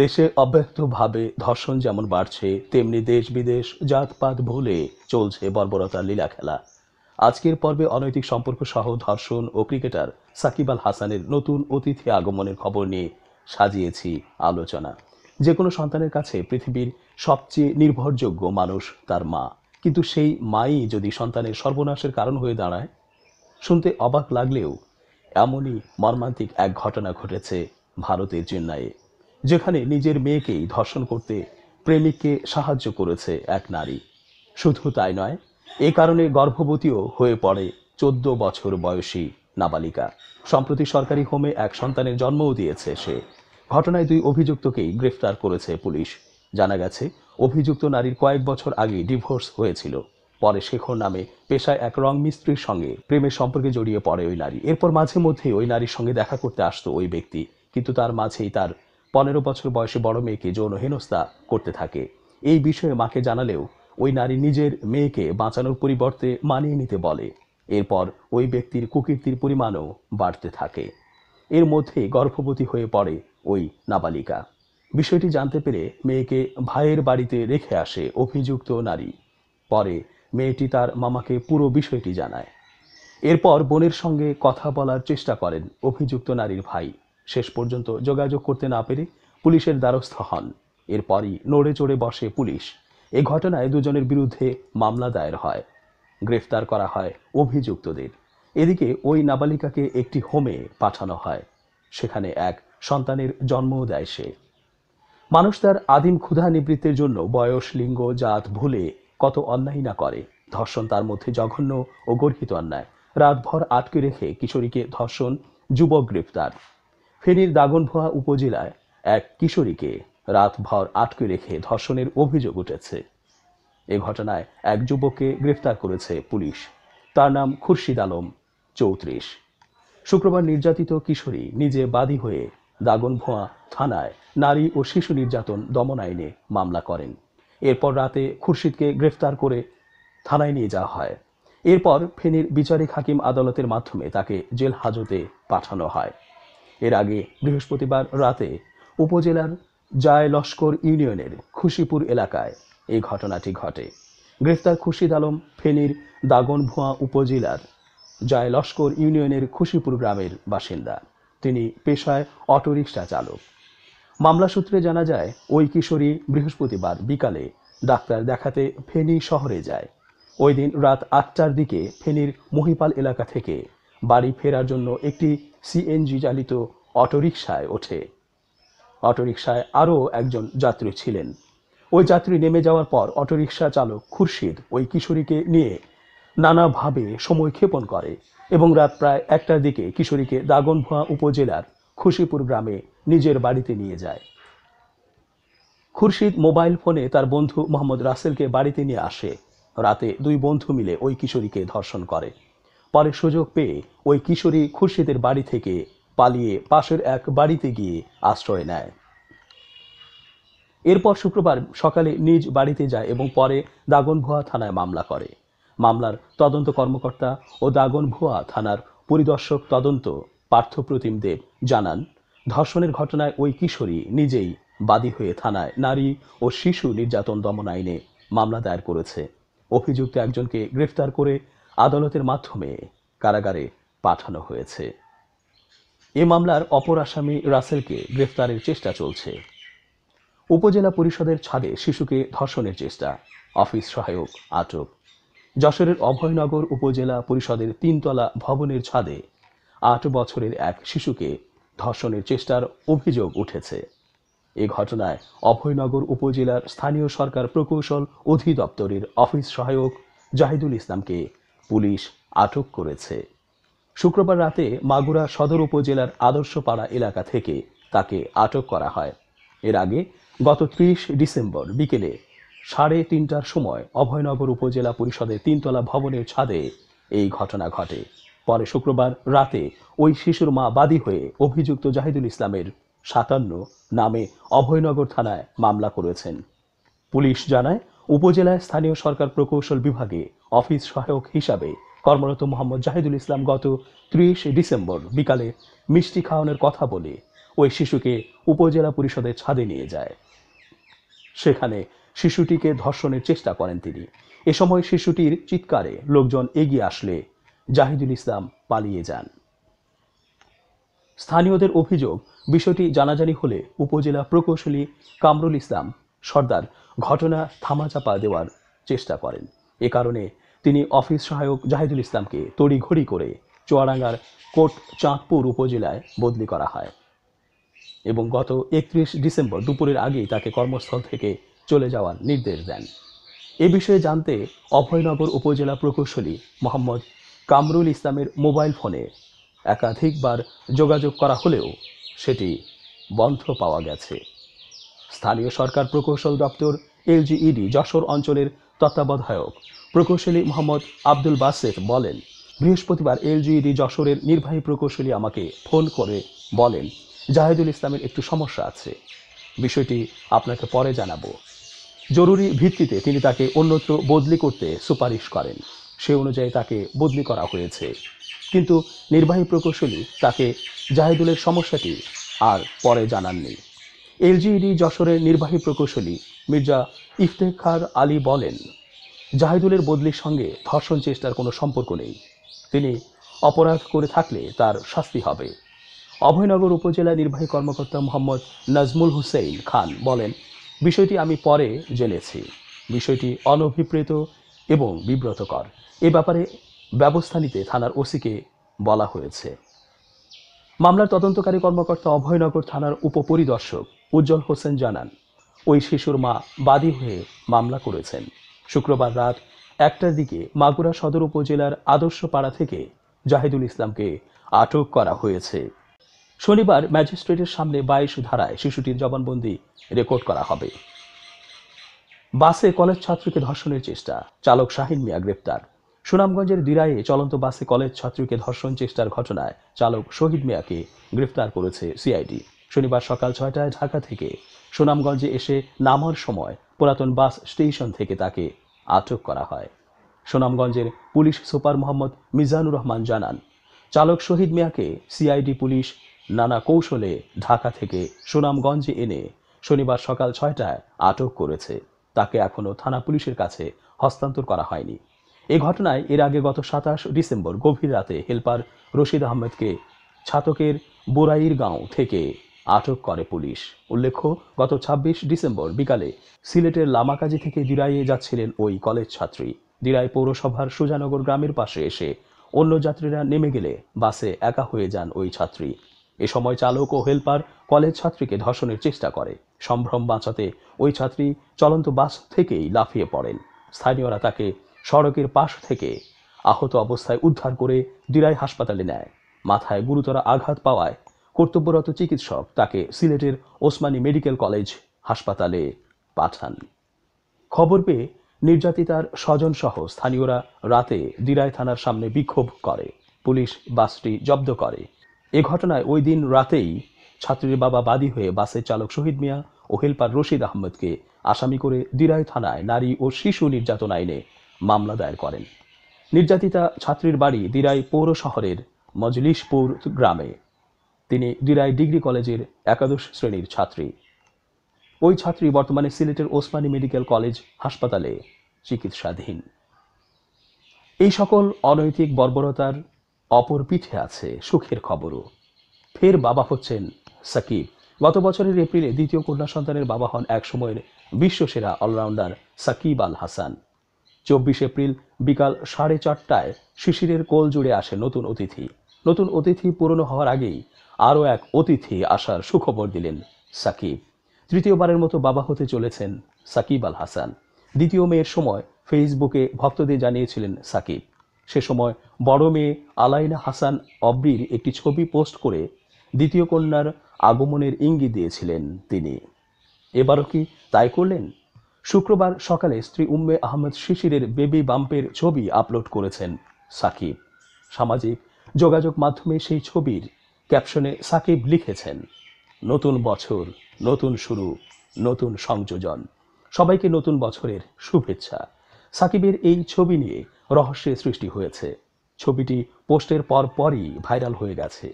দেশে অব্যক্তভাবে ধর্ষণ যেমন বাড়ছে তেমনি দেশ বিদেশ জাতপাত ভুলে চলছে বর্বরতার লীলা খেলা আজকের পর্বে অনৈতিক সম্পর্ক সহ ধর্ষণ ও ক্রিকেটার সাকিব আল হাসানের নতুন অতিথি আগমনের খবর নিয়ে সাজিয়েছি আলোচনা যে কোনো সন্তানের কাছে পৃথিবীর সবচেয়ে নির্ভরযোগ্য মানুষ তার মা কিন্তু সেই মাই যদি সন্তানের সর্বনাশের কারণ হয়ে দাঁড়ায় শুনতে অবাক লাগলেও এমনই মর্মান্তিক এক ঘটনা ঘটেছে ভারতের চেন্নাইয়ে যেখানে নিজের মেয়েকেই ধর্ষণ করতে প্রেমিককে সাহায্য করেছে এক নারী শুধু তাই নয় এ কারণে গর্ভবতীও হয়ে পড়ে চোদ্দ বছর বয়সী নাবালিকা সম্প্রতি সরকারি হোমে এক সন্তানের জন্মও দিয়েছে সে ঘটনায় দুই অভিযুক্তকেই গ্রেফতার করেছে পুলিশ জানা গেছে অভিযুক্ত নারীর কয়েক বছর আগে ডিভোর্স হয়েছিল পরে শেখর নামে পেশায় এক রং মিস্ত্রির সঙ্গে প্রেমের সম্পর্কে জড়িয়ে পড়ে ওই নারী এরপর মাঝে মধ্যে ওই নারীর সঙ্গে দেখা করতে আসতো ওই ব্যক্তি কিন্তু তার মাঝেই তার পনেরো বছর বয়সে বড় মেয়েকে যৌন হেনস্থা করতে থাকে এই বিষয়ে মাকে জানালেও ওই নারী নিজের মেয়েকে বাঁচানোর পরিবর্তে মানিয়ে নিতে বলে এরপর ওই ব্যক্তির কুকীর্তির পরিমাণও বাড়তে থাকে এর মধ্যে গর্ভবতী হয়ে পড়ে ওই নাবালিকা বিষয়টি জানতে পেরে মেয়েকে ভাইয়ের বাড়িতে রেখে আসে অভিযুক্ত নারী পরে মেয়েটি তার মামাকে পুরো বিষয়টি জানায় এরপর বোনের সঙ্গে কথা বলার চেষ্টা করেন অভিযুক্ত নারীর ভাই শেষ পর্যন্ত যোগাযোগ করতে না পেরে পুলিশের দ্বারস্থ হন এরপরই নড়ে চড়ে বসে পুলিশ এ ঘটনায় দুজনের বিরুদ্ধে মামলা দায়ের হয় গ্রেফতার করা হয় অভিযুক্তদের এদিকে ওই নাবালিকাকে একটি হোমে পাঠানো হয় সেখানে এক সন্তানের জন্মও দেয় সে মানুষ তার আদিম ক্ষুধা নিবৃত্তের জন্য বয়স লিঙ্গ জাত ভুলে কত অন্যায় না করে ধর্ষণ তার মধ্যে জঘন্য ও গর্হিত অন্যায় রাতভর আটকে রেখে কিশোরীকে ধর্ষণ যুবক গ্রেফতার ফেনীর দাগনভোয়া উপজেলায় এক কিশোরীকে রাতভর আটকে রেখে ধর্ষণের অভিযোগ উঠেছে এ ঘটনায় এক যুবককে গ্রেফতার করেছে পুলিশ তার নাম খুরশিদ আলম চৌত্রিশ শুক্রবার নির্যাতিত কিশোরী নিজে বাদী হয়ে দাগনভোয়া থানায় নারী ও শিশু নির্যাতন দমন আইনে মামলা করেন এরপর রাতে খুরশিদকে গ্রেফতার করে থানায় নিয়ে যাওয়া হয় এরপর ফেনীর বিচারিক হাকিম আদালতের মাধ্যমে তাকে জেল হাজতে পাঠানো হয় এর আগে বৃহস্পতিবার রাতে উপজেলার জায় লস্কর ইউনিয়নের খুশিপুর এলাকায় এই ঘটনাটি ঘটে গ্রেফতার খুশিদ আলম ফেনীর দাগনভুয়া উপজেলার জায় লস্কর ইউনিয়নের খুশিপুর গ্রামের বাসিন্দা তিনি পেশায় অটোরিকশা চালক মামলা সূত্রে জানা যায় ওই কিশোরী বৃহস্পতিবার বিকালে ডাক্তার দেখাতে ফেনী শহরে যায় ওই দিন রাত আটটার দিকে ফেনীর মহিপাল এলাকা থেকে বাড়ি ফেরার জন্য একটি সিএনজি চালিত অটোরিকশায় ওঠে অটোরিকশায় আরও একজন যাত্রী ছিলেন ওই যাত্রী নেমে যাওয়ার পর অটোরিকশা চালক খুরশিদ ওই কিশোরীকে নিয়ে নানাভাবে সময় ক্ষেপণ করে এবং রাত প্রায় একটার দিকে কিশোরীকে দাগনভুয়া উপজেলার খুশিপুর গ্রামে নিজের বাড়িতে নিয়ে যায় খুরশিদ মোবাইল ফোনে তার বন্ধু মোহাম্মদ রাসেলকে বাড়িতে নিয়ে আসে রাতে দুই বন্ধু মিলে ওই কিশোরীকে ধর্ষণ করে পরে সুযোগ পেয়ে ওই কিশোরী খুরশিদের বাড়ি থেকে পালিয়ে পাশের এক বাড়িতে গিয়ে আশ্রয় নেয় এরপর শুক্রবার সকালে নিজ বাড়িতে যায় এবং পরে দাগনভুয়া থানায় মামলা করে মামলার তদন্ত কর্মকর্তা ও দাগনভুয়া থানার পরিদর্শক তদন্ত পার্থপ্রতিম দেব জানান ধর্ষণের ঘটনায় ওই কিশোরী নিজেই বাদী হয়ে থানায় নারী ও শিশু নির্যাতন দমন আইনে মামলা দায়ের করেছে অভিযুক্ত একজনকে গ্রেফতার করে আদালতের মাধ্যমে কারাগারে পাঠানো হয়েছে এ মামলার অপর আসামি রাসেলকে গ্রেফতারের চেষ্টা চলছে উপজেলা পরিষদের ছাদে শিশুকে ধর্ষণের চেষ্টা অফিস সহায়ক আটক যশোরের অভয়নগর উপজেলা পরিষদের তিনতলা ভবনের ছাদে আট বছরের এক শিশুকে ধর্ষণের চেষ্টার অভিযোগ উঠেছে এ ঘটনায় অভয়নগর উপজেলার স্থানীয় সরকার প্রকৌশল অধিদপ্তরের অফিস সহায়ক জাহিদুল ইসলামকে পুলিশ আটক করেছে শুক্রবার রাতে মাগুরা সদর উপজেলার আদর্শপাড়া এলাকা থেকে তাকে আটক করা হয় এর আগে গত ত্রিশ ডিসেম্বর বিকেলে সাড়ে তিনটার সময় অভয়নগর উপজেলা পরিষদের তিনতলা ভবনের ছাদে এই ঘটনা ঘটে পরে শুক্রবার রাতে ওই শিশুর মা বাদী হয়ে অভিযুক্ত জাহিদুল ইসলামের সাতান্ন নামে অভয়নগর থানায় মামলা করেছেন পুলিশ জানায় উপজেলায় স্থানীয় সরকার প্রকৌশল বিভাগে অফিস সহায়ক হিসাবে কর্মরত মোহাম্মদ জাহিদুল ইসলাম গত ত্রিশ ডিসেম্বর বিকালে মিষ্টি খাওয়ানোর কথা বলে ওই শিশুকে উপজেলা পরিষদের ছাদে নিয়ে যায় সেখানে শিশুটিকে ধর্ষণের চেষ্টা করেন তিনি এ সময় শিশুটির চিৎকারে লোকজন এগিয়ে আসলে জাহিদুল ইসলাম পালিয়ে যান স্থানীয়দের অভিযোগ বিষয়টি জানাজানি হলে উপজেলা প্রকৌশলী কামরুল ইসলাম সর্দার ঘটনা থামাচাপা দেওয়ার চেষ্টা করেন এ কারণে তিনি অফিস সহায়ক জাহিদুল ইসলামকে তড়িঘড়ি করে চুয়াডাঙ্গার কোট চাঁদপুর উপজেলায় বদলি করা হয় এবং গত একত্রিশ ডিসেম্বর দুপুরের আগেই তাকে কর্মস্থল থেকে চলে যাওয়ার নির্দেশ দেন এ বিষয়ে জানতে অভয়নগর উপজেলা প্রকৌশলী মোহাম্মদ কামরুল ইসলামের মোবাইল ফোনে একাধিকবার যোগাযোগ করা হলেও সেটি বন্ধ পাওয়া গেছে স্থানীয় সরকার প্রকৌশল দপ্তর এলজিইডি যশোর অঞ্চলের তত্ত্বাবধায়ক প্রকৌশলী মোহাম্মদ আব্দুল বাসেফ বলেন বৃহস্পতিবার এলজিইডি যশোরের নির্বাহী প্রকৌশলী আমাকে ফোন করে বলেন জাহেদুল ইসলামের একটু সমস্যা আছে বিষয়টি আপনাকে পরে জানাবো জরুরি ভিত্তিতে তিনি তাকে অন্যত্র বদলি করতে সুপারিশ করেন সে অনুযায়ী তাকে বদলি করা হয়েছে কিন্তু নির্বাহী প্রকৌশলী তাকে জাহেদুলের সমস্যাটি আর পরে জানাননি এলজিইডি যশোরের নির্বাহী প্রকৌশলী মির্জা ইফতেখার আলী বলেন জাহিদুলের বদলির সঙ্গে ধর্ষণ চেষ্টার কোনো সম্পর্ক নেই তিনি অপরাধ করে থাকলে তার শাস্তি হবে অভয়নগর উপজেলা নির্বাহী কর্মকর্তা মোহাম্মদ নাজমুল হুসেইন খান বলেন বিষয়টি আমি পরে জেনেছি বিষয়টি অনভিপ্রেত এবং বিব্রতকর এ ব্যাপারে ব্যবস্থা নিতে থানার ওসিকে বলা হয়েছে মামলার তদন্তকারী কর্মকর্তা অভয়নগর থানার উপপরিদর্শক উজ্জ্বল হোসেন জানান ওই শিশুর মা বাদী হয়ে মামলা করেছেন শুক্রবার রাত একটার দিকে মাগুরা সদর উপজেলার আদর্শপাড়া থেকে জাহিদুল ইসলামকে আটক করা হয়েছে শনিবার ম্যাজিস্ট্রেটের সামনে বাইশ ধারায় শিশুটির জবানবন্দি রেকর্ড করা হবে বাসে কলেজ ছাত্রীকে ধর্ষণের চেষ্টা চালক শাহিন মিয়া গ্রেপ্তার সুনামগঞ্জের দিরায়ে চলন্ত বাসে কলেজ ছাত্রীকে ধর্ষণ চেষ্টার ঘটনায় চালক শহীদ মিয়াকে গ্রেফতার করেছে সিআইডি শনিবার সকাল ছয়টায় ঢাকা থেকে সুনামগঞ্জে এসে নামার সময় পুরাতন বাস স্টেশন থেকে তাকে আটক করা হয় সুনামগঞ্জের পুলিশ সুপার মোহাম্মদ মিজানুর রহমান জানান চালক শহীদ মিয়াকে সিআইডি পুলিশ নানা কৌশলে ঢাকা থেকে সুনামগঞ্জে এনে শনিবার সকাল ছয়টায় আটক করেছে তাকে এখনও থানা পুলিশের কাছে হস্তান্তর করা হয়নি এ ঘটনায় এর আগে গত সাতাশ ডিসেম্বর গভীর রাতে হেলপার রশিদ আহমেদকে ছাতকের বোরাইর গাঁও থেকে আটক করে পুলিশ উল্লেখ্য গত ২৬ ডিসেম্বর বিকালে সিলেটের লামাকাজি থেকে দিরাইয়ে যাচ্ছিলেন ওই কলেজ ছাত্রী দিরাই পৌরসভার সুজানগর গ্রামের পাশে এসে অন্য যাত্রীরা নেমে গেলে বাসে একা হয়ে যান ওই ছাত্রী এ সময় চালক ও হেলপার কলেজ ছাত্রীকে ধর্ষণের চেষ্টা করে সম্ভ্রম বাঁচাতে ওই ছাত্রী চলন্ত বাস থেকেই লাফিয়ে পড়েন স্থানীয়রা তাকে সড়কের পাশ থেকে আহত অবস্থায় উদ্ধার করে দিরাই হাসপাতালে নেয় মাথায় গুরুতর আঘাত পাওয়ায় কর্তব্যরত চিকিৎসক তাকে সিলেটের ওসমানী মেডিকেল কলেজ হাসপাতালে পাঠান খবর পেয়ে নির্যাতিতার স্বজনসহ স্থানীয়রা রাতে দিরাই থানার সামনে বিক্ষোভ করে পুলিশ বাসটি জব্দ করে এ ঘটনায় ওই দিন রাতেই ছাত্রীর বাবা বাদী হয়ে বাসের চালক শহীদ মিয়া ও হেলপার রশিদ আহমদকে আসামি করে দিরাই থানায় নারী ও শিশু নির্যাতন আইনে মামলা দায়ের করেন নির্যাতিতা ছাত্রীর বাড়ি দিরাই পৌর শহরের মজলিশপুর গ্রামে তিনি দিরাই ডিগ্রি কলেজের একাদশ শ্রেণীর ছাত্রী ওই ছাত্রী বর্তমানে সিলেটের ওসমানী মেডিকেল কলেজ হাসপাতালে চিকিৎসাধীন এই সকল অনৈতিক বর্বরতার অপর পিঠে আছে সুখের খবরও ফের বাবা হচ্ছেন সাকিব গত বছরের এপ্রিলে দ্বিতীয় কন্যা সন্তানের বাবা হন এক সময়ের বিশ্বসেরা অলরাউন্ডার সাকিব আল হাসান চব্বিশ এপ্রিল বিকাল সাড়ে চারটায় শিশিরের কোল জুড়ে আসে নতুন অতিথি নতুন অতিথি পুরনো হওয়ার আগেই আরও এক অতিথি আসার সুখবর দিলেন সাকিব তৃতীয়বারের মতো বাবা হতে চলেছেন সাকিব আল হাসান দ্বিতীয় মেয়ের সময় ফেসবুকে ভক্তদের জানিয়েছিলেন সাকিব সে সময় বড় মেয়ে আলাইনা হাসান অব্রির একটি ছবি পোস্ট করে দ্বিতীয় কন্যার আগমনের ইঙ্গিত দিয়েছিলেন তিনি এবারও কি তাই করলেন শুক্রবার সকালে স্ত্রী উম্মে আহমেদ শিশিরের বেবি বাম্পের ছবি আপলোড করেছেন সাকিব সামাজিক যোগাযোগ মাধ্যমে সেই ছবির ক্যাপশনে সাকিব লিখেছেন নতুন বছর নতুন শুরু নতুন সংযোজন সবাইকে নতুন বছরের শুভেচ্ছা সাকিবের এই ছবি নিয়ে রহস্যের সৃষ্টি হয়েছে ছবিটি পোস্টের পর পরই ভাইরাল হয়ে গেছে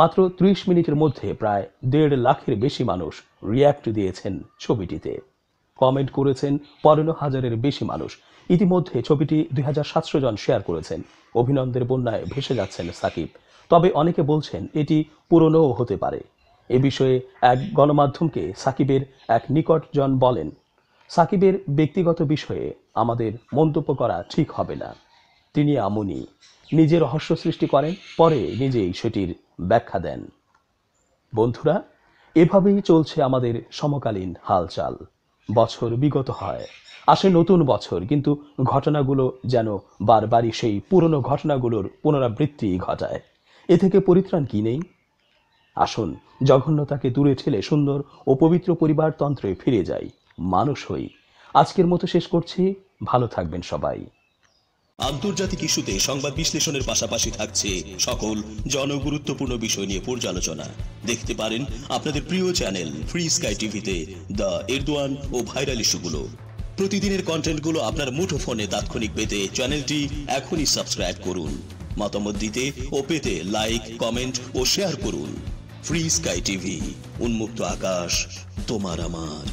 মাত্র ত্রিশ মিনিটের মধ্যে প্রায় দেড় লাখের বেশি মানুষ রিয়্যাক্ট দিয়েছেন ছবিটিতে কমেন্ট করেছেন পনেরো হাজারের বেশি মানুষ ইতিমধ্যে ছবিটি দুই জন শেয়ার করেছেন অভিনন্দের বন্যায় ভেসে যাচ্ছেন সাকিব তবে অনেকে বলছেন এটি পুরনোও হতে পারে এ বিষয়ে এক গণমাধ্যমকে সাকিবের এক নিকটজন বলেন সাকিবের ব্যক্তিগত বিষয়ে আমাদের মন্তব্য করা ঠিক হবে না তিনি আমনি নিজে রহস্য সৃষ্টি করেন পরে নিজেই সেটির ব্যাখ্যা দেন বন্ধুরা এভাবেই চলছে আমাদের সমকালীন হালচাল বছর বিগত হয় আসে নতুন বছর কিন্তু ঘটনাগুলো যেন বারবারই সেই পুরনো ঘটনাগুলোর পুনরাবৃত্তি ঘটায় এ থেকে পরিত্রাণ কি নেই আসুন জঘন্যতাকে দূরে ঠেলে সুন্দর ও পবিত্র পরিবারতন্ত্রে ফিরে যাই মানুষ হই আজকের মতো শেষ করছি ভালো থাকবেন সবাই আন্তর্জাতিক ইস্যুতে সংবাদ বিশ্লেষণের পাশাপাশি থাকছে সকল জনগুরুত্বপূর্ণ বিষয় নিয়ে পর্যালোচনা দেখতে পারেন আপনাদের প্রিয় চ্যানেল ফ্রি স্কাই টিভিতে দ্য এরদোয়ান ও ভাইরাল ইস্যুগুলো প্রতিদিনের কন্টেন্টগুলো আপনার মুঠোফোনে তাৎক্ষণিক পেতে চ্যানেলটি এখনই সাবস্ক্রাইব করুন মতামত দিতে ও পেতে লাইক কমেন্ট ও শেয়ার করুন ফ্রি স্কাই টিভি উন্মুক্ত আকাশ তোমার আমার